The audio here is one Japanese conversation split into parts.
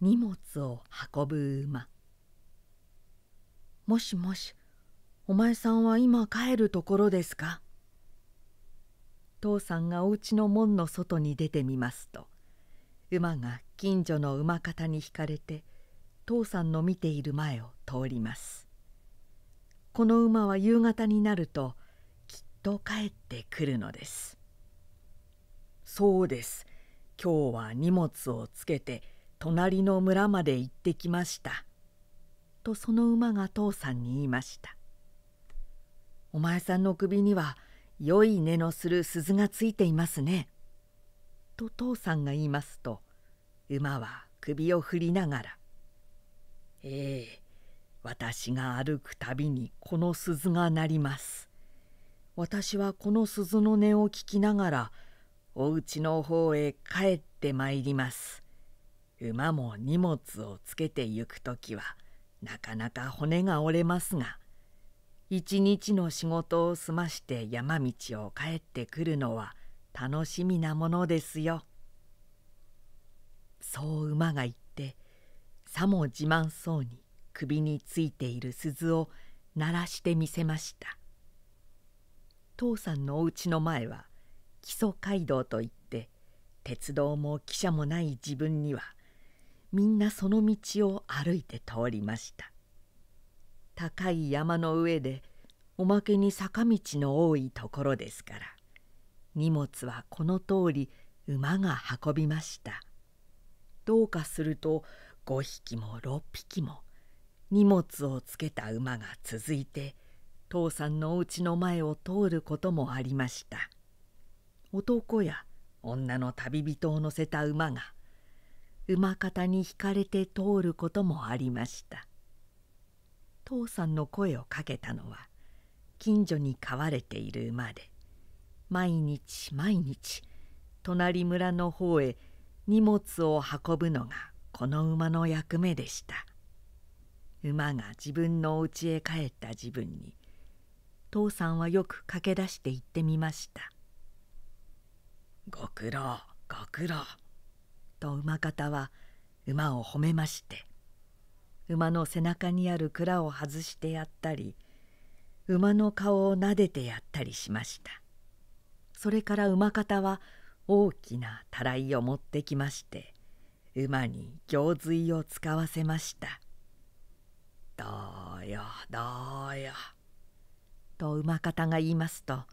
荷物を運ぶ馬もしもしお前さんは今帰るところですか父さんがお家の門の外に出てみますと馬が近所の馬方に引かれて父さんの見ている前を通りますこの馬は夕方になるときっと帰ってくるのですそうです今日は荷物をつけて隣の村まで行ってきました」とその馬が父さんに言いました「お前さんの首には良い根のする鈴がついていますね」と父さんが言いますと馬は首を振りながら「ええ私が歩くたびにこの鈴が鳴ります」私はこの鈴の音を聞きながらお家の方へ帰ってまいります。馬も荷物をつけてゆく時はなかなか骨が折れますが一日の仕事を済まして山道を帰ってくるのは楽しみなものですよ。そう馬が言ってさも自慢そうに首についている鈴を鳴らしてみせました父さんのお家の前は基礎街道といって鉄道も汽車もない自分にはみんなその道を歩いて通りました高い山の上でおまけに坂道の多いところですから荷物はこの通り馬が運びましたどうかすると5匹も6匹も荷物をつけた馬が続いて父さんのお家の前を通ることもありました男や女の旅人を乗せた馬が馬方に引かれて通ることもありました父さんの声をかけたのは近所に飼われている馬で毎日毎日隣村の方へ荷物を運ぶのがこの馬の役目でした馬が自分の家へ帰った自分に父さんはよく駆け出して行ってみました「ご苦労ご苦労」馬方は馬を褒めまして馬の背中にある蔵を外してやったり馬の顔をなでてやったりしましたそれから馬方は大きなたらいを持ってきまして馬に行水を使わせました「どうよどうよ」と馬方が言いますと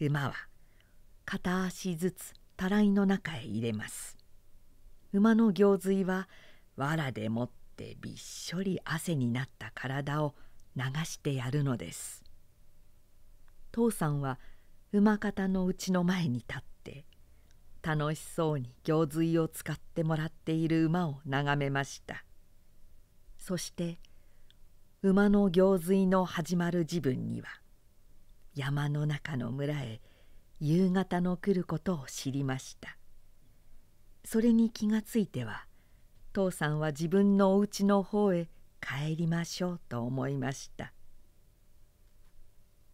馬は片足ずつたらいの中へ入れます馬の行水は藁でもってびっしょり汗になった体を流してやるのです父さんは馬方のうちの前に立って楽しそうに行水を使ってもらっている馬を眺めましたそして馬の行水の始まる時分には山の中の村へ夕方の来ることを知りましたそれに気がついては父さんは自分のおうちの方へ帰りましょうと思いました